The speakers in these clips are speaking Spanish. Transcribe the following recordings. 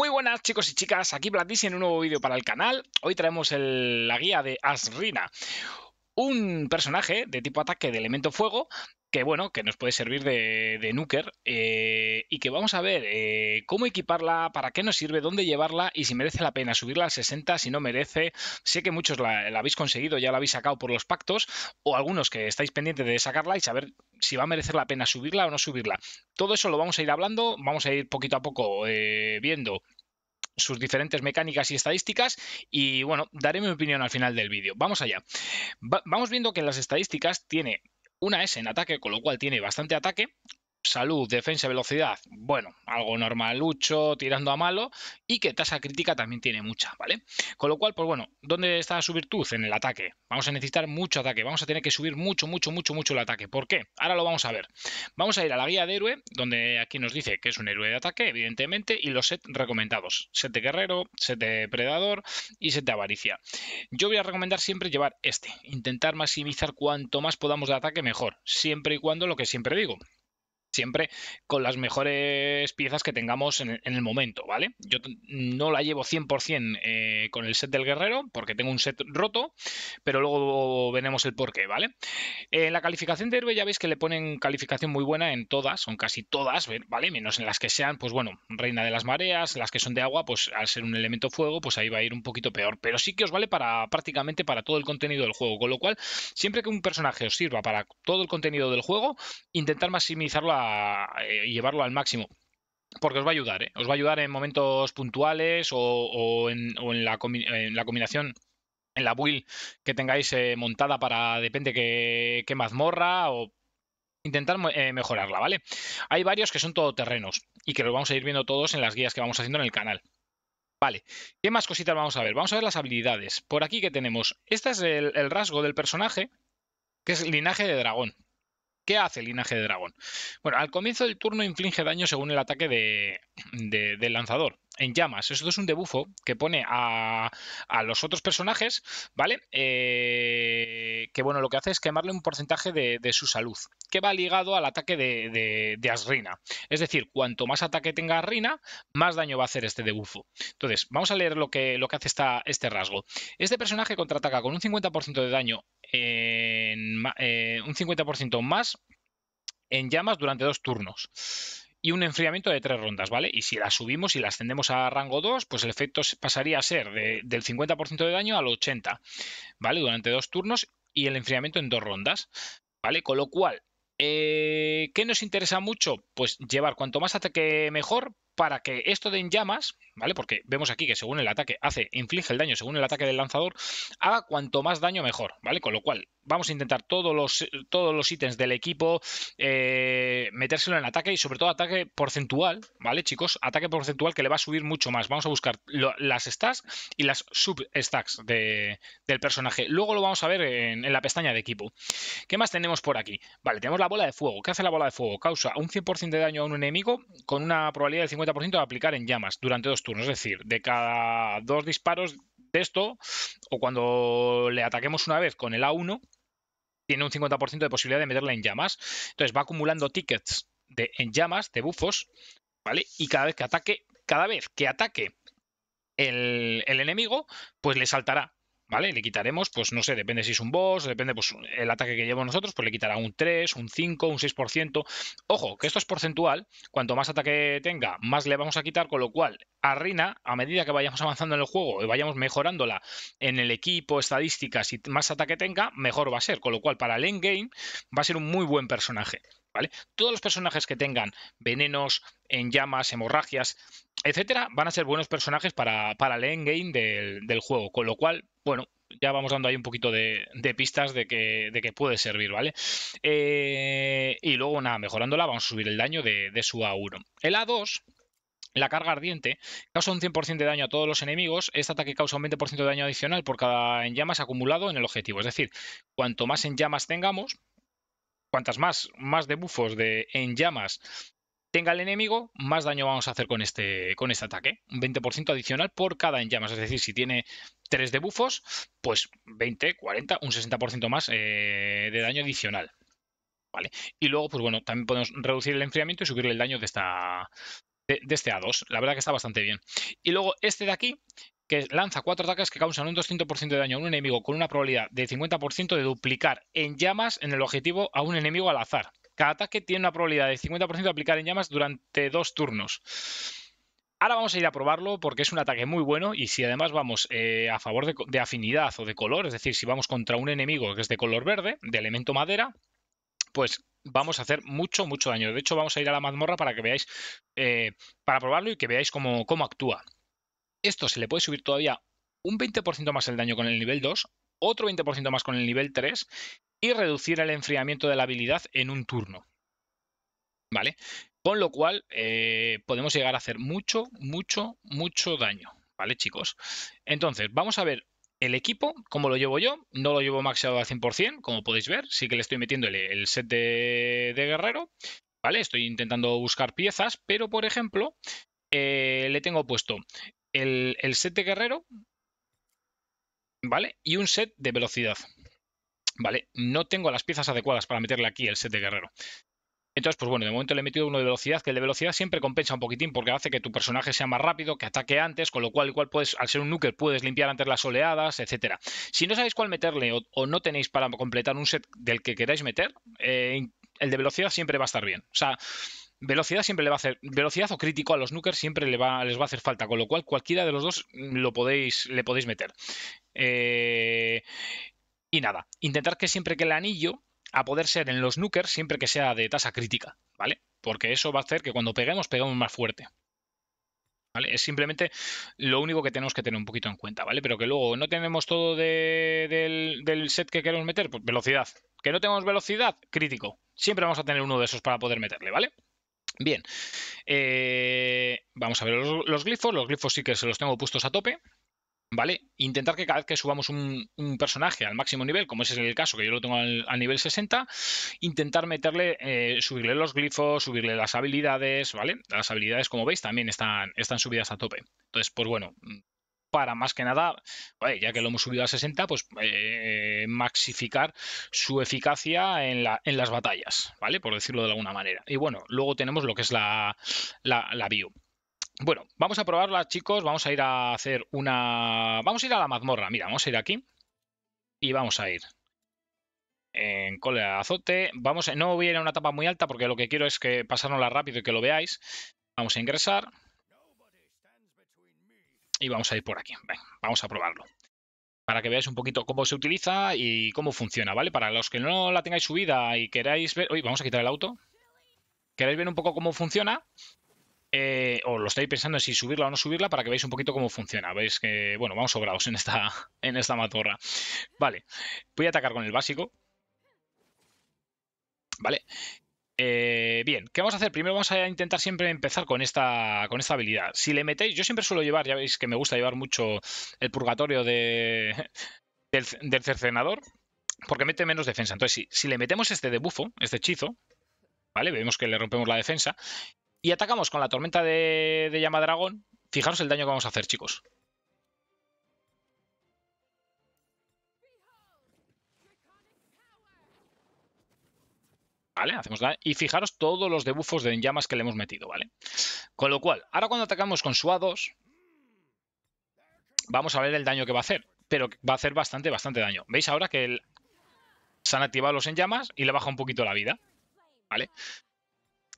Muy buenas chicos y chicas, aquí Platisi en un nuevo vídeo para el canal. Hoy traemos la guía de Asrina, un personaje de tipo ataque de elemento fuego que bueno, que nos puede servir de, de nuker eh, y que vamos a ver eh, cómo equiparla, para qué nos sirve, dónde llevarla y si merece la pena subirla al 60, si no merece. Sé que muchos la, habéis conseguido, ya la habéis sacado por los pactos o algunos que estáis pendientes de sacarla y saber si va a merecer la pena subirla o no subirla. Todo eso lo vamos a ir hablando, vamos a ir poquito a poco eh, viendo sus diferentes mecánicas y estadísticas y bueno, daré mi opinión al final del vídeo. Vamos allá. vamos viendo que en las estadísticas tiene una es en ataque, con lo cual tiene bastante ataque, salud, defensa, velocidad, bueno, algo normal, normalucho, tirando a malo, y que tasa crítica también tiene mucha, ¿vale? Con lo cual, pues bueno, ¿dónde está su virtud? En el ataque. Vamos a necesitar mucho ataque, vamos a tener que subir mucho, mucho, mucho, mucho el ataque. ¿Por qué? Ahora lo vamos a ver. Vamos a ir a la guía de héroe, donde aquí nos dice que es un héroe de ataque, evidentemente, y los set recomendados. Set de guerrero, set de predador y set de avaricia. Yo voy a recomendar siempre llevar este, intentar maximizar cuanto más podamos de ataque mejor, siempre y cuando lo que siempre digo, siempre con las mejores piezas que tengamos en, el momento, ¿vale? Yo no la llevo 100% eh, con el set del guerrero porque tengo un set roto, pero luego veremos el porqué, ¿vale? en eh, la calificación de héroe ya veis que le ponen calificación muy buena en todas, son casi todas, ¿vale? Menos en las que sean, pues bueno, reina de las mareas, las que son de agua, pues al ser un elemento fuego, pues ahí va a ir un poquito peor, pero sí que os vale para prácticamente para todo el contenido del juego, con lo cual siempre que un personaje os sirva para todo el contenido del juego, intentar maximizarlo la eh, llevarlo al máximo. Porque os va a ayudar, ¿eh? os va a ayudar en momentos puntuales o, en, la combinación, en la build que tengáis eh, montada para, depende que mazmorra o intentar mejorarla, ¿vale? Hay varios que son todoterrenos y que los vamos a ir viendo todos en las guías que vamos haciendo en el canal. Vale, ¿qué más cositas vamos a ver? Vamos a ver las habilidades. Por aquí que tenemos, este es el rasgo del personaje, que es linaje de dragón. ¿Qué hace el linaje de dragón? Bueno, al comienzo del turno inflige daño según el ataque de, del lanzador. En llamas. Esto es un debufo que pone a, los otros personajes, ¿vale? Eh, que bueno, lo que hace es quemarle un porcentaje de, su salud, que va ligado al ataque de, Asrina. Es decir, cuanto más ataque tenga Asrina, más daño va a hacer este debufo. Entonces, vamos a leer lo que, lo que hace esta, este rasgo. Este personaje contraataca con un 50% de daño en eh, un 50% más en llamas durante dos turnos y un enfriamiento de tres rondas, ¿vale? Y si la subimos y la ascendemos a rango 2, pues el efecto pasaría a ser del 50% de daño al 80%, ¿vale? Durante dos turnos y el enfriamiento en dos rondas, ¿vale? Con lo cual, eh, ¿qué nos interesa mucho? Pues llevar cuanto más ataque mejor para que esto de en llamas ¿vale? Porque vemos aquí que según el ataque hace, inflige el daño según el ataque del lanzador, haga cuanto más daño mejor, ¿vale? Con lo cual, vamos a intentar todos los, todos los ítems del equipo, eh, metérselo en ataque y sobre todo ataque porcentual, ¿vale, chicos? Ataque porcentual que le va a subir mucho más. Vamos a buscar las stacks y las sub-stacks del personaje. Luego lo vamos a ver en, la pestaña de equipo. ¿Qué más tenemos por aquí? Vale, tenemos la bola de fuego. ¿Qué hace la bola de fuego? Causa un 100% de daño a un enemigo con una probabilidad del 50% de aplicar en llamas durante dos es decir, de cada dos disparos de esto, o cuando le ataquemos una vez con el A1, tiene un 50% de posibilidad de meterla en llamas. Entonces va acumulando tickets de, en llamas, de bufos, ¿vale? Y cada vez que ataque, cada vez que ataque el, el enemigo, pues le saltará ¿vale? Le quitaremos, pues no sé, depende si es un boss, depende pues el ataque que llevamos nosotros, pues le quitará un 3, un 5, un 6%. Ojo, que esto es porcentual, cuanto más ataque tenga, más le vamos a quitar, con lo cual a Rina, a medida que vayamos avanzando en el juego y vayamos mejorándola en el equipo, estadísticas y más ataque tenga, mejor va a ser, con lo cual para el endgame va a ser un muy buen personaje. ¿Vale? Todos los personajes que tengan venenos, en llamas, hemorragias, etcétera, van a ser buenos personajes para, el endgame del, del juego. Con lo cual, bueno, ya vamos dando ahí un poquito de, pistas de que, de que, puede servir, ¿vale? Eh, y luego, nada, mejorándola, vamos a subir el daño de, de su A1. El A2, la carga ardiente causa un 100% de daño a todos los enemigos. Este ataque causa un 20% de daño adicional por cada en llamas acumulado en el objetivo. Es decir, cuanto más en llamas tengamos, cuantas más, más de de en llamas tenga el enemigo, más daño vamos a hacer con este, con este ataque. ¿eh? Un 20% adicional por cada en llamas. Es decir, si tiene 3 de pues 20, 40, un 60% más eh, de daño adicional. Vale. Y luego, pues bueno, también podemos reducir el enfriamiento y subirle el daño de, esta, de, este A2. La verdad que está bastante bien. Y luego este de aquí, que lanza cuatro ataques que causan un 200% de daño a un enemigo con una probabilidad de 50% de duplicar en llamas en el objetivo a un enemigo al azar. Cada ataque tiene una probabilidad de 50% de aplicar en llamas durante dos turnos. Ahora vamos a ir a probarlo porque es un ataque muy bueno y si además vamos eh, a favor de, afinidad o de color, es decir, si vamos contra un enemigo que es de color verde, de elemento madera, pues vamos a hacer mucho, mucho daño. De hecho, vamos a ir a la mazmorra para que veáis, eh, para probarlo y que veáis cómo, cómo actúa. Esto se le puede subir todavía un 20% más el daño con el nivel 2, otro 20% más con el nivel 3 y reducir el enfriamiento de la habilidad en un turno. ¿Vale? Con lo cual eh, podemos llegar a hacer mucho, mucho, mucho daño. ¿Vale, chicos? Entonces, vamos a ver el equipo, como lo llevo yo, no lo llevo maxeado al 100%, como podéis ver, sí que le estoy metiendo el, set de, guerrero, ¿vale? Estoy intentando buscar piezas, pero por ejemplo, eh, le tengo puesto el, el set de guerrero, ¿vale? Y un set de velocidad, Vale, no tengo las piezas adecuadas para meterle aquí el set de guerrero. Entonces, pues bueno, de momento le he metido uno de velocidad, que el de velocidad siempre compensa un poquitín porque hace que tu personaje sea más rápido, que ataque antes, con lo cual igual puedes, al ser un nuker, puedes limpiar antes las oleadas, etcétera. Si no sabéis cuál meterle o, no tenéis para completar un set del que queráis meter, eh, el de velocidad siempre va a estar bien. O sea, velocidad siempre le va a hacer, velocidad o crítico a los nukers siempre va, les va a hacer falta, con lo cual cualquiera de los dos lo podéis, le podéis meter. Eh, y nada, intentar que siempre que el anillo, a poder ser en los nukers, siempre que sea de tasa crítica, ¿vale? Porque eso va a hacer que cuando peguemos, peguemos más fuerte. ¿Vale? Es simplemente lo único que tenemos que tener un poquito en cuenta, ¿vale? Pero que luego no tenemos todo del, set que queremos meter, pues velocidad. Que no tenemos velocidad, crítico. Siempre vamos a tener uno de esos para poder meterle, ¿vale? Bien, eh, vamos a ver los, los glifos. Los glifos sí que se los tengo puestos a tope, ¿vale? Intentar que cada vez que subamos un, personaje al máximo nivel, como ese es el caso que yo lo tengo al, nivel 60, intentar meterle, eh, subirle los glifos, subirle las habilidades, ¿vale? Las habilidades, como veis, también están, están subidas a tope. Entonces, pues bueno, para más que nada, ya que lo hemos subido a 60, pues eh, maxificar su eficacia en, las batallas, ¿vale? Por decirlo de alguna manera. Y bueno, luego tenemos lo que es la, la, la view. Bueno, vamos a probarla, chicos. Vamos a ir a hacer una... Vamos a ir a la mazmorra. Mira, vamos a ir aquí. Y vamos a ir en cole azote. Vamos, no voy a ir a una etapa muy alta porque lo que quiero es que pasárnosla rápido y que lo veáis. Vamos a ingresar. Y vamos a ir por aquí. vamos a probarlo. Para que veáis un poquito cómo se utiliza y cómo funciona, ¿vale? Para los que no la tengáis subida y queráis ver... Uy, vamos a quitar el auto. ¿Queréis ver un poco cómo funciona? Eh, o lo estoy pensando si subirla o no subirla para que veáis un poquito cómo funciona. Veis que, bueno, vamos sobrados en esta, en esta matorra. Vale, voy a atacar con el básico. Vale. Eh, bien, ¿qué vamos a hacer? Primero vamos a intentar siempre empezar con esta, con esta habilidad. Si le metéis, yo siempre suelo llevar, ya veis que me gusta llevar mucho el purgatorio de, del, cercenador, porque mete menos defensa. Entonces, si, si le metemos este debufo, este hechizo, ¿vale? Vemos que le rompemos la defensa y atacamos con la tormenta de, llama dragón. Fijaros el daño que vamos a hacer, chicos. ¿Vale? Hacemos Y fijaros todos los debufos de llamas que le hemos metido, ¿vale? Con lo cual, ahora cuando atacamos con su A2, vamos a ver el daño que va a hacer. Pero va a hacer bastante, bastante daño. ¿Veis ahora que se han activado los en llamas y le baja un poquito la vida? ¿Vale?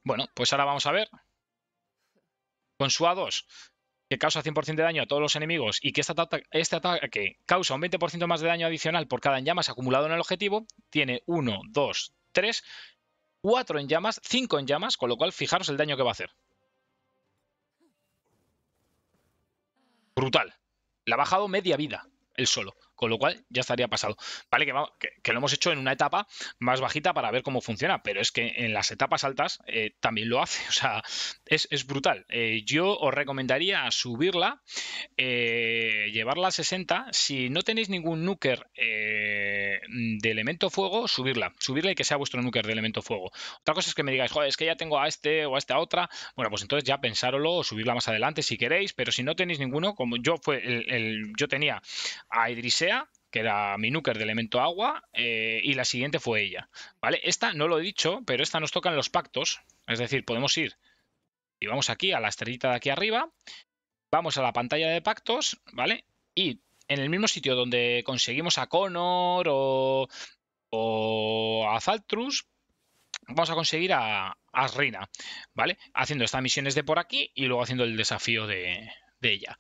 Bueno, pues ahora vamos a ver. Con su A2, que causa 100% de daño a todos los enemigos y que este ataque, este ataque causa un 20% más de daño adicional por cada llamas acumulado en el objetivo, tiene 1, 2, 3, 4 en llamas, 5 en llamas, con lo cual fijaros el daño que va a hacer. Brutal. Le ha bajado media vida, el solo con lo cual ya estaría pasado. Vale, que, lo hemos hecho en una etapa más bajita para ver cómo funciona, pero es que en las etapas altas eh, también lo hace, o sea, es, brutal. Eh, yo os recomendaría subirla, eh, llevarla a 60, si no tenéis ningún nuker Mm, de, elemento fuego, subirla. Subirla y que sea vuestro núcleo de elemento fuego. Otra cosa es que me digáis, joder, es que ya tengo a este o a esta otra. Bueno, pues entonces ya pensároslo o subirla más adelante si queréis, pero si no tenéis ninguno, como yo fue el, yo tenía a Idrisea, que era mi núcleo de elemento agua, eh, y la siguiente fue ella. ¿Vale? Esta no lo he dicho, pero esta nos toca en los pactos. Es decir, podemos ir y vamos aquí a la estrellita de aquí arriba, vamos a la pantalla de pactos, ¿vale? Y en el mismo sitio donde conseguimos a Connor o, a Faltrus, vamos a conseguir a, asrina ¿vale? Haciendo estas misiones de por aquí y luego haciendo el desafío de, ella.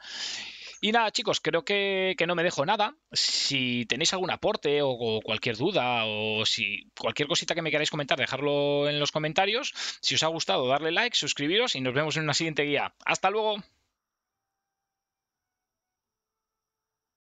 Y nada, chicos, creo que, no me dejo nada. Si tenéis algún aporte o, cualquier duda o si cualquier cosita que me queráis comentar, dejadlo en los comentarios. Si os ha gustado, darle like, suscribiros y nos vemos en una siguiente guía. Hasta luego.